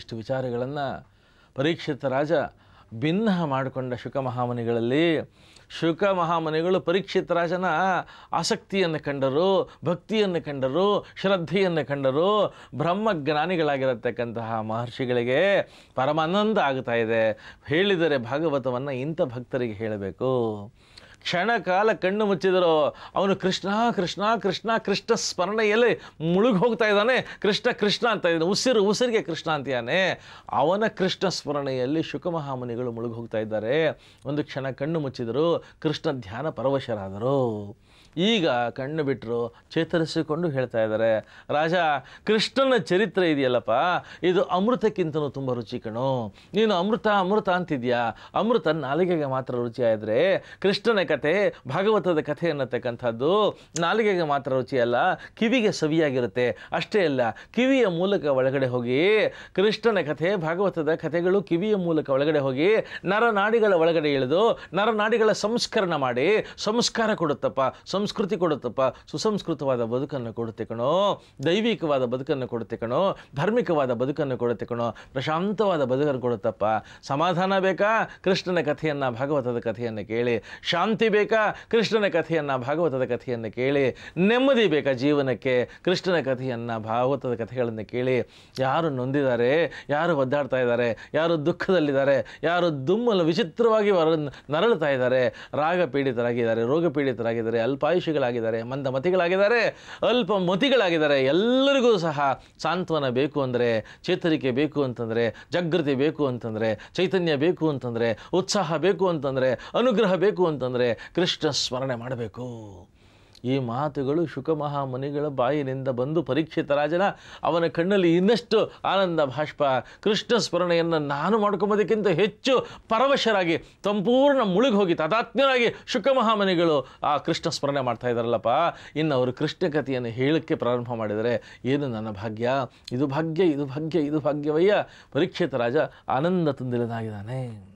ಇಷ್ಟು ವಿಚಾರಗಳನ್ನು ಪರೀಕ್ಷಿತ ರಾಜ ಭಿನ್ನ ಮಾಡಿಕೊಂಡ ಶುಕ ಮಹಾಮುನಿಗಳಲ್ಲಿ ಶುಕ ಮಹಾಮುನಿಗಳು ಪರೀಕ್ಷಿತ ರಾಜನ ಆಸಕ್ತಿಯನ್ನು ಕಂಡರು ಭಕ್ತಿಯನ್ನು ಕಂಡರು ಶ್ರದ್ಧೆಯನ್ನು ಕಂಡರು ಬ್ರಹ್ಮಜ್ಞಾನಿಗಳಾಗಿರತಕ್ಕಂತಹ ಮಹರ್ಷಿಗಳಿಗೆ ಪರಮಾನಂದ ಆಗ್ತಾ ಇದೆ ಹೇಳಿದರೆ ಭಾಗವತವನ್ನು ಇಂಥ ಭಕ್ತರಿಗೆ ಹೇಳಬೇಕು ಕ್ಷಣಕಾಲ ಕಣ್ಣು ಮುಚ್ಚಿದರು ಅವನು ಕೃಷ್ಣ ಕೃಷ್ಣ ಕೃಷ್ಣ ಕೃಷ್ಣ ಸ್ಮರಣೆಯಲ್ಲಿ ಮುಳುಗಿ ಹೋಗ್ತಾ ಇದ್ದಾನೆ ಕೃಷ್ಣ ಕೃಷ್ಣ ಅಂತ ಇದ್ದಾನೆ ಉಸಿರು ಉಸಿರಿಗೆ ಕೃಷ್ಣ ಅಂತಿದ್ದಾನೆ ಅವನ ಕೃಷ್ಣ ಸ್ಮರಣೆಯಲ್ಲಿ ಶುಕಮಹಾಮುನಿಗಳು ಮುಳುಗಿ ಹೋಗ್ತಾ ಇದ್ದಾರೆ ಒಂದು ಕ್ಷಣ ಕಣ್ಣು ಮುಚ್ಚಿದರು ಕೃಷ್ಣ ಧ್ಯಾನ ಪರವಶರಾದರು ಈಗ ಕಣ್ಣು ಬಿಟ್ಟರು ಚೇತರಿಸಿಕೊಂಡು ಹೇಳ್ತಾ ಇದ್ದಾರೆ ರಾಜ ಕೃಷ್ಣನ ಚರಿತ್ರೆ ಇದೆಯಲ್ಲಪ್ಪ ಇದು ಅಮೃತಕ್ಕಿಂತಲೂ ತುಂಬ ರುಚಿ ಕಣು ನೀನು ಅಮೃತ ಅಮೃತ ಅಂತಿದ್ಯಾ ಅಮೃತ ನಾಲಿಗೆಗೆ ಮಾತ್ರ ರುಚಿಯಾದರೆ ಕೃಷ್ಣನ ಕಥೆ ಭಾಗವತದ ಕಥೆ ಅನ್ನತಕ್ಕಂಥದ್ದು ನಾಲಿಗೆಗೆ ಮಾತ್ರ ರುಚಿಯಲ್ಲ ಕಿವಿಗೆ ಸವಿಯಾಗಿರುತ್ತೆ ಅಷ್ಟೇ ಅಲ್ಲ ಕಿವಿಯ ಮೂಲಕ ಒಳಗಡೆ ಹೋಗಿ ಕೃಷ್ಣನ ಕಥೆ ಭಾಗವತದ ಕಥೆಗಳು ಕಿವಿಯ ಮೂಲಕ ಒಳಗಡೆ ಹೋಗಿ ನರನಾಡಿಗಳ ಒಳಗಡೆ ಇಳಿದು ನರನಾಡಿಗಳ ಸಂಸ್ಕರಣ ಮಾಡಿ ಸಂಸ್ಕಾರ ಕೊಡುತ್ತಪ್ಪ ಸಂಸ್ಕೃತಿ ಕೊಡುತ್ತಪ್ಪ ಸುಸಂಸ್ಕೃತವಾದ ಬದುಕನ್ನು ಕೊಡುತ್ತೆ ಕಣೋ ದೈವಿಕವಾದ ಬದುಕನ್ನು ಕೊಡುತ್ತೆ ಕಣೋ ಧಾರ್ಮಿಕವಾದ ಬದುಕನ್ನು ಕೊಡುತ್ತೆ ಕಣೋ ಪ್ರಶಾಂತವಾದ ಬದುಕನ್ನು ಕೊಡುತ್ತಪ್ಪ ಸಮಾಧಾನ ಬೇಕಾ ಕೃಷ್ಣನ ಕಥೆಯನ್ನು ಭಾಗವತದ ಕಥೆಯನ್ನು ಕೇಳಿ ಶಾಂತಿ ಬೇಕಾ ಕೃಷ್ಣನ ಕಥೆಯನ್ನು ಭಾಗವತದ ಕಥೆಯನ್ನು ಕೇಳಿ ನೆಮ್ಮದಿ ಬೇಕಾ ಜೀವನಕ್ಕೆ ಕೃಷ್ಣನ ಕಥೆಯನ್ನು ಭಾಗವತದ ಕಥೆಗಳನ್ನು ಕೇಳಿ ಯಾರು ನೊಂದಿದ್ದಾರೆ ಯಾರು ಒದ್ದಾಡ್ತಾ ಇದ್ದಾರೆ ಯಾರು ದುಃಖದಲ್ಲಿದ್ದಾರೆ ಯಾರು ದುಮ್ಮಲು ವಿಚಿತ್ರವಾಗಿ ನರಳುತ್ತಾ ಇದ್ದಾರೆ ರಾಗ ಪೀಡಿತರಾಗಿದ್ದಾರೆ ರೋಗ ಪೀಡಿತರಾಗಿದ್ದಾರೆ ಅಲ್ಪ ಮಂದ ಮತಿಗಳಾಗಿದ್ದಾರೆ ಅಲ್ಪ ಮತಿಗಳಾಗಿದ್ದಾರೆ ಎಲ್ಲರಿಗೂ ಸಹ ಸಾಂತ್ವನ ಬೇಕು ಅಂದರೆ ಚೇತರಿಕೆ ಬೇಕು ಅಂತಂದರೆ ಜಾಗೃತಿ ಬೇಕು ಅಂತಂದರೆ ಚೈತನ್ಯ ಬೇಕು ಅಂತಂದರೆ ಉತ್ಸಾಹ ಬೇಕು ಅಂತಂದರೆ ಅನುಗ್ರಹ ಬೇಕು ಅಂತಂದರೆ ಕೃಷ್ಣ ಸ್ಮರಣೆ ಮಾಡಬೇಕು ಈ ಮಾತುಗಳು ಶುಕಮಹಾಮುನಿಗಳ ಬಾಯಿನಿಂದ ಬಂದು ಪರೀಕ್ಷಿತ ರಾಜನ ಅವನ ಕಣ್ಣಲ್ಲಿ ಇನ್ನಷ್ಟು ಆನಂದ ಭಾಷ್ಪ ಕೃಷ್ಣ ಸ್ಮರಣೆಯನ್ನು ನಾನು ಮಾಡ್ಕೊಂಬೋದಕ್ಕಿಂತ ಹೆಚ್ಚು ಪರವಶರಾಗಿ ಸಂಪೂರ್ಣ ಮುಳುಗಿ ಮುಳುಗೋಗಿ ತದಾತ್ಮ್ಯರಾಗಿ ಶುಕಮಹಾಮುನಿಗಳು ಆ ಕೃಷ್ಣ ಸ್ಮರಣೆ ಮಾಡ್ತಾ ಇದ್ದಾರಲ್ಲಪ್ಪ ಇನ್ನು ಅವರು ಕೃಷ್ಣ ಕಥೆಯನ್ನು ಹೇಳಕ್ಕೆ ಪ್ರಾರಂಭ ಮಾಡಿದರೆ ಏನು ನನ್ನ ಭಾಗ್ಯ ಇದು ಭಾಗ್ಯ ಇದು ಭಾಗ್ಯ ಇದು ಭಾಗ್ಯವಯ್ಯ ಪರೀಕ್ಷಿತ ರಾಜ ಆನಂದ ತುಂದಿಲ್ಲದಾಗಿದ್ದಾನೆ